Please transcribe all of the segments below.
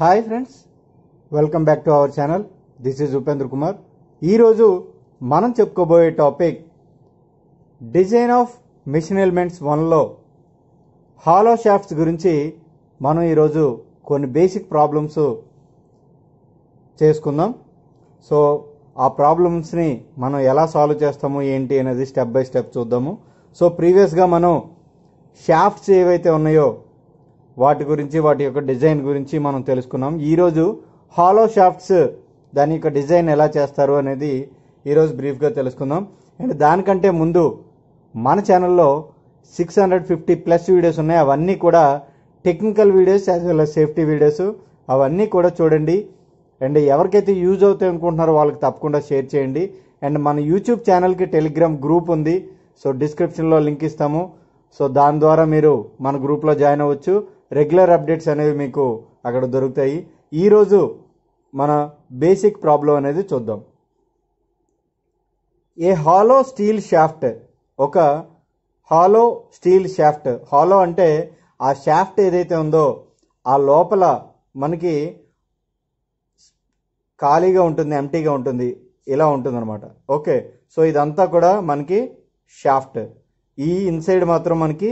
hi friends welcome back to our channel this is Upendra Kumar ఈరోజు మనం చెప్పుకోబోయే topic design of machine elements వన్లో hollow shafts గురించి మనం ఈరోజు కొన్ని బేసిక్ ప్రాబ్లమ్స్ చేసుకుందాం సో ఆ ప్రాబ్లమ్స్ని మనం ఎలా సాల్వ్ చేస్తాము ఏంటి అనేది స్టెప్ బై స్టెప్ చూద్దాము సో ప్రీవియస్గా మనం షాఫ్ట్స్ ఏవైతే ఉన్నాయో వాటి గురించి వాటి యొక్క డిజైన్ గురించి మనం తెలుసుకున్నాం ఈరోజు హాలో షాఫ్ట్స్ దాని యొక్క డిజైన్ ఎలా చేస్తారు అనేది ఈరోజు బ్రీఫ్గా తెలుసుకుందాం అండ్ దానికంటే ముందు మన ఛానల్లో six hundred fifty plus videos ఉన్నాయి అవన్నీ కూడా technical videos as well as safety videos అవన్నీ కూడా చూడండి అండ్ ఎవరికైతే యూజ్ అవుతాయి అనుకుంటున్నారో వాళ్ళకి తప్పకుండా షేర్ చేయండి అండ్ మన యూట్యూబ్ ఛానల్కి టెలిగ్రామ్ గ్రూప్ ఉంది సో డిస్క్రిప్షన్లో లింక్ ఇస్తాము సో దాని ద్వారా మీరు మన గ్రూప్లో జాయిన్ అవ్వచ్చు రెగ్యులర్ అప్డేట్స్ అనేవి మీకు అక్కడ దొరుకుతాయి ఈరోజు మన బేసిక్ ప్రాబ్లం అనేది చూద్దాం ఏ హాలో స్టీల్ షాఫ్ట్ ఒక హాలో స్టీల్ షాఫ్ట్ హాలో అంటే ఆ షాఫ్ట్ ఏదైతే ఉందో ఆ లోపల మనకి ఖాళీగా ఉంటుంది ఎంటీగా ఉంటుంది ఇలా ఉంటుంది అనమాట ఓకే సో ఇదంతా కూడా మనకి షాఫ్ట్ ఈ ఇన్సైడ్ మాత్రం మనకి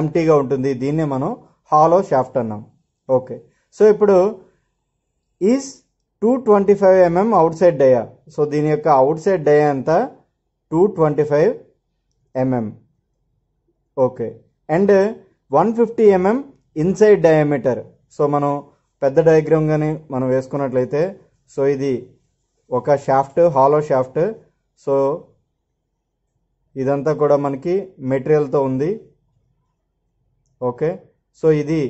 ఎంటీగా ఉంటుంది దీన్నే మనం హాలో షాఫ్ట్ అన్నాం ఓకే సో ఇప్పుడు is two twenty five mm outside dia so దీని యొక్క అవుట్ సైడ్ డయా అంతా two twenty five mm okay and one fifty mm inside diameter so మనం పెద్ద డయాగ్రామ్ కానీ మనం వేసుకున్నట్లయితే సో ఇది ఒక షాఫ్ట్ హాలో షాఫ్ట్ సో ఇదంతా కూడా మనకి మెటీరియల్తో ఉంది ఓకే సో ఇది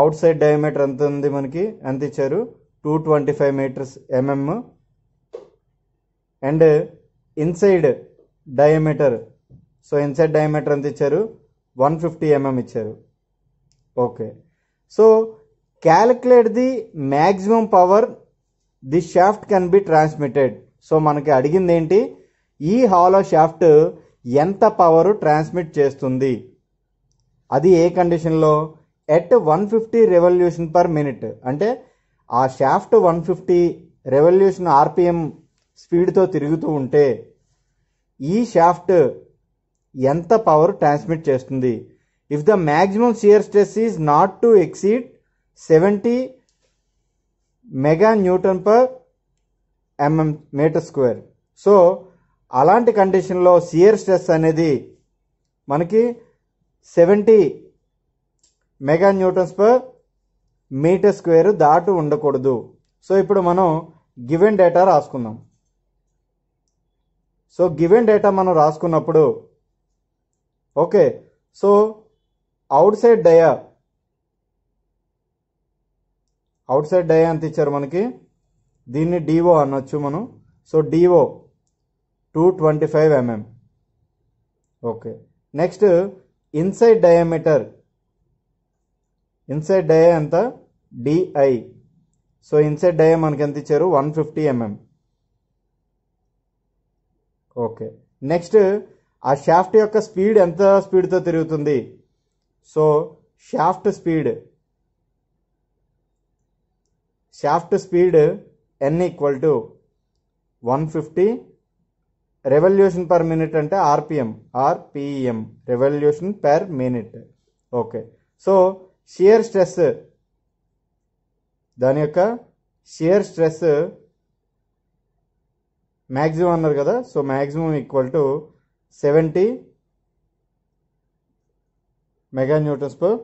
అవుట్ సైడ్ డయామీటర్ ఎంత ఉంది మనకి ఎంత ఇచ్చారు two twenty five meters mm and inside diameter so inside diameter ఎంత ఇచ్చారు వన్ ఫిఫ్టీ ఎంఎం ఇచ్చారు okay so calculate the maximum power the shaft can be transmitted so మనకి అడిగింది ఏంటి ఈ హాలో షాఫ్ట్ ఎంత పవర్ ట్రాన్స్మిట్ చేస్తుంది అది ఏ కండిషన్లో at one fifty revolution per minute అంటే ఆ shaft one fifty revolution RPM స్పీడ్తో తిరుగుతూ ఉంటే ఈ షాఫ్ట్ ఎంత పవర్ ట్రాన్స్మిట్ చేస్తుంది if the maximum shear stress is not to exceed seventy mega newton per mm meter square so అలాంటి కండిషన్లో సియర్ స్ట్రెస్ అనేది మనకి seventy mega newtons per meter square దాటు ఉండకూడదు సో ఇప్పుడు మనం గివెన్ డేటా రాసుకుందాం సో గివెన్ డేటా మనం రాసుకున్నప్పుడు okay so outside dia outside dia అంత ఇచ్చారు మనకి దీన్ని డివో అనొచ్చు మనం so D O two twenty five mm okay next inside diameter inside dia ఎంత డిఐ సో ఇన్సైడ్ డయా మనకి ఎంత ఇచ్చారు one fifty mm okay next ఆ షాఫ్ట్ యొక్క స్పీడ్ ఎంత స్పీడ్తో తిరుగుతుంది so shaft speed shaft speed N equal to one fifty revolution per minute అంటే RPM RPM revolution per minute okay so shear stress దాని యొక్క షియర్ స్ట్రెస్ మ్యాక్సిమం అన్నారు కదా so maximum equal to seventy mega newtons per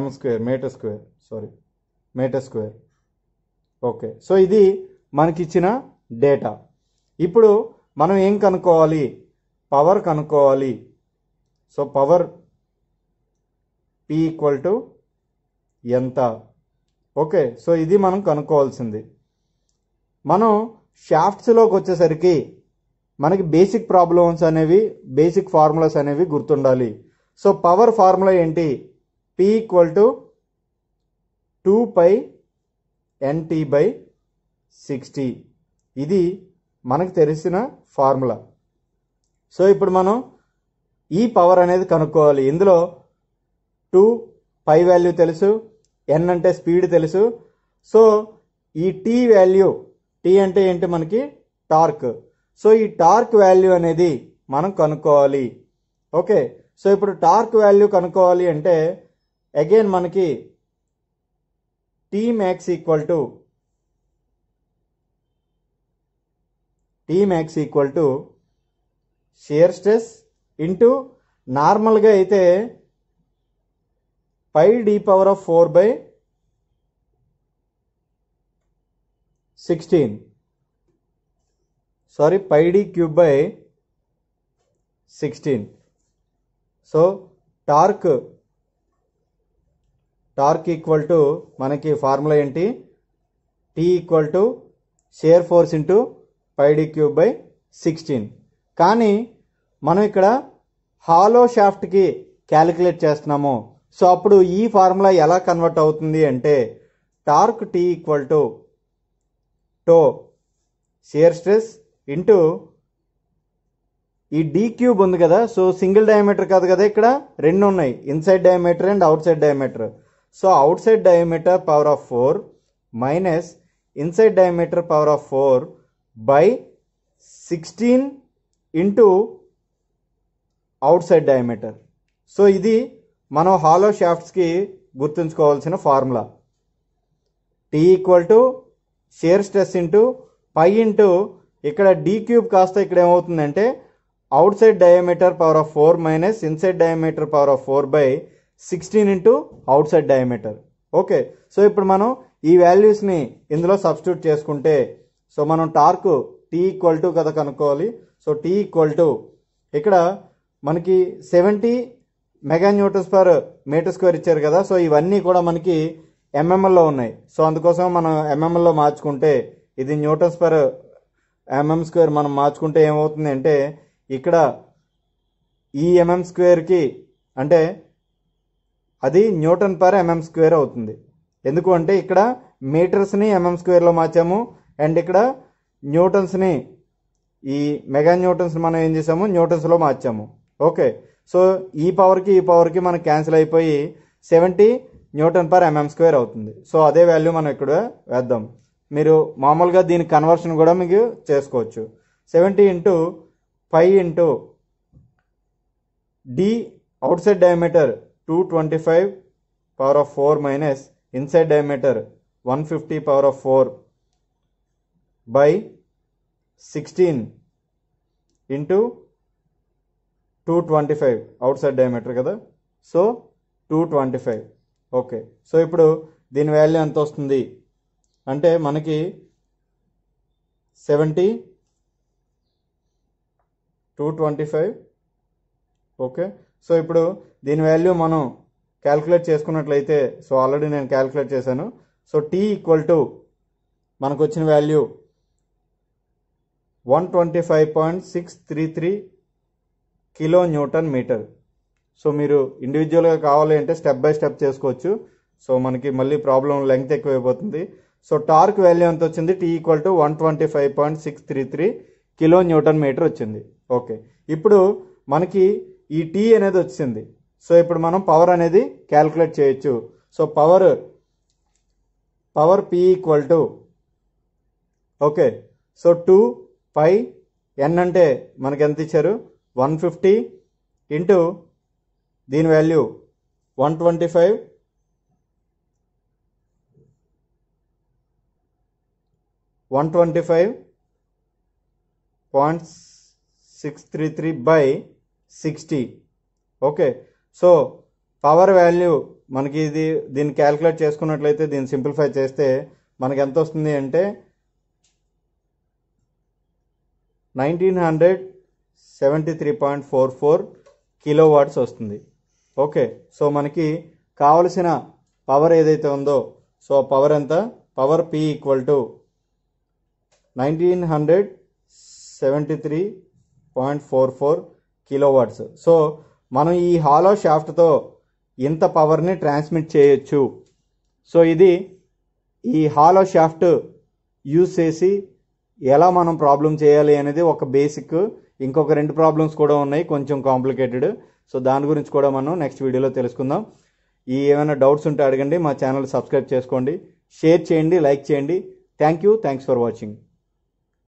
M square meter square sorry meter square okay so ఇది మనకిచ్చిన data ఇప్పుడు మనం ఏం కనుక్కోవాలి పవర్ కనుక్కోవాలి so power P equal to ఎంత ఓకే సో ఇది మనం కనుక్కోవాల్సింది మనం షాఫ్ట్స్లోకి వచ్చేసరికి మనకి బేసిక్ ప్రాబ్లమ్స్ అనేవి బేసిక్ ఫార్ములాస్ అనేవి గుర్తుండాలి సో పవర్ ఫార్ములా ఏంటి P equal to two pi N T by sixty ఇది మనకు తెలిసిన ఫార్ములా సో ఇప్పుడు మనం ఈ పవర్ అనేది కనుక్కోవాలి ఇందులో టూ పై వాల్యూ తెలుసు ఎన్ అంటే స్పీడ్ తెలుసు సో ఈ టీ వాల్యూ టీ అంటే ఏంటి మనకి టార్క్ సో ఈ టార్క్ వాల్యూ అనేది మనం కనుక్కోవాలి ఓకే సో ఇప్పుడు టార్క్ వాల్యూ కనుక్కోవాలి అంటే అగైన్ మనకి T max equal to T max equal to shear stress into నార్మల్గా అయితే pi D power of four by sixteen sorry pi D cube by sixteen so torque torque equal to మనకి formula ఏంటి T equal to shear force into pi D cube by sixteen కానీ మనం ఇక్కడ hollow షాఫ్ట్కి calculate చేస్తున్నాము so అప్పుడు ఈ formula ఎలా convert అవుతుంది అంటే torque T equal to to shear stress into ఈ డీ క్యూబ్ ఉంది కదా సో సింగిల్ డయామీటర్ కాదు కదా ఇక్కడ రెండు ఉన్నాయి inside diameter and outside diameter so So outside power of four minus inside inside power of four by sixteen into outside diameter so ఇది మనం హాలో షాఫ్ట్స్కి గుర్తుంచుకోవాల్సిన formula T equal to shear stress into pi into ఇక్కడ D cube కాస్త ఇక్కడ ఏమవుతుందంటే outside diameter power of four minus inside diameter power of four by sixteen into outside diameter okay so ఇప్పుడు మనం ఈ వాల్యూస్ని ఇందులో substitute చేసుకుంటే సో మనం టార్క్ టీ ఈక్వల్ టు కదా కనుక్కోవాలి సో టీ ఈక్వల్ టు ఇక్కడ మనకి seventy mega newtons per meter square ఇచ్చారు కదా సో ఇవన్నీ కూడా మనకి ఎంఎంఎల్లో ఉన్నాయి సో అందుకోసం మనం ఎంఎంఎల్లో మార్చుకుంటే ఇది న్యూటన్స్ పర్ ఎంఎం స్క్వేర్ మనం మార్చుకుంటే ఏమవుతుంది అంటే ఇక్కడ ఈ ఎంఎం స్క్వేర్కి అంటే అది newton per mm mm square అవుతుంది ఎందుకు అంటే ఇక్కడ మీటర్స్ని ఎంఎం mm స్క్వేర్లో మార్చాము అండ్ ఇక్కడ న్యూటన్స్ని ఈ మెగా న్యూటన్స్ మనం ఏం చేసాము న్యూటన్స్లో మార్చాము ఓకే సో ఈ పవర్కి ఈ పవర్కి మనం క్యాన్సిల్ అయిపోయి seventy newton per mm mm square అవుతుంది సో అదే వాల్యూ మనం ఇక్కడ వేద్దాం మీరు మామూలుగా దీని కన్వర్షన్ కూడా మీకు చేసుకోవచ్చు seventy into five into D outside diameter two twenty five power of four minus inside diameter one fifty power of four by sixteen into two twenty five outside diameter కదా so two twenty five okay so ఇప్పుడు దీని value ఎంత వస్తుంది అంటే మనకి seventy two twenty five okay so ఇప్పుడు దీని value మనం క్యాల్కులేట్ చేసుకున్నట్లయితే సో ఆల్రెడీ నేను క్యాల్కులేట్ చేశాను సో టీ ఈక్వల్ టు మనకు వచ్చిన value one twenty five point six three three kilo newton meter so మీరు ఇండివిజువల్గా కావాలి అంటే స్టెప్ బై స్టెప్ చేసుకోవచ్చు సో మనకి మళ్ళీ ప్రాబ్లం లెంగ్త్ ఎక్కువైపోతుంది సో టార్క్ వాల్యూ ఎంత వచ్చింది T equal to one twenty five point six three three kilo newton meter వచ్చింది ఓకే ఇప్పుడు మనకి ఈ టీ అనేది వచ్చింది సో ఇప్పుడు మనం పవర్ అనేది క్యాల్కులేట్ చేయొచ్చు so power power P equal to okay so two pi N అంటే మనకి ఎంత ఇచ్చారు వన్ ఫిఫ్టీ ఇంటూ దీని value one twenty five one twenty five point six three three by sixty okay so power value మనకి ఇది దీన్ని calculate చేసుకున్నట్లయితే దీన్ని సింప్లిఫై చేస్తే మనకి ఎంత వస్తుంది అంటే nineteen hundred seventy three point four four kilo watts వస్తుంది ఓకే సో మనకి కావలసిన పవర్ ఏదైతే ఉందో సో పవర్ ఎంత power P equal to nineteen hundred seventy three point four four kilowatts so మనం ఈ హాలో షాఫ్ట్తో ఇంత పవర్ని ట్రాన్స్మిట్ చేయొచ్చు సో ఇది ఈ హాలో షాఫ్ట్ యూజ్ చేసి ఎలా మనం ప్రాబ్లం చేయాలి అనేది ఒక బేసిక్ ఇంకొక రెండు ప్రాబ్లమ్స్ కూడా ఉన్నాయి కొంచెం కాంప్లికేటెడ్ సో దాని గురించి కూడా మనం నెక్స్ట్ వీడియోలో తెలుసుకుందాం ఈ ఏమైనా డౌట్స్ ఉంటే అడగండి మా ఛానల్ సబ్స్క్రైబ్ చేసుకోండి షేర్ చేయండి లైక్ చేయండి thank you thanks for watching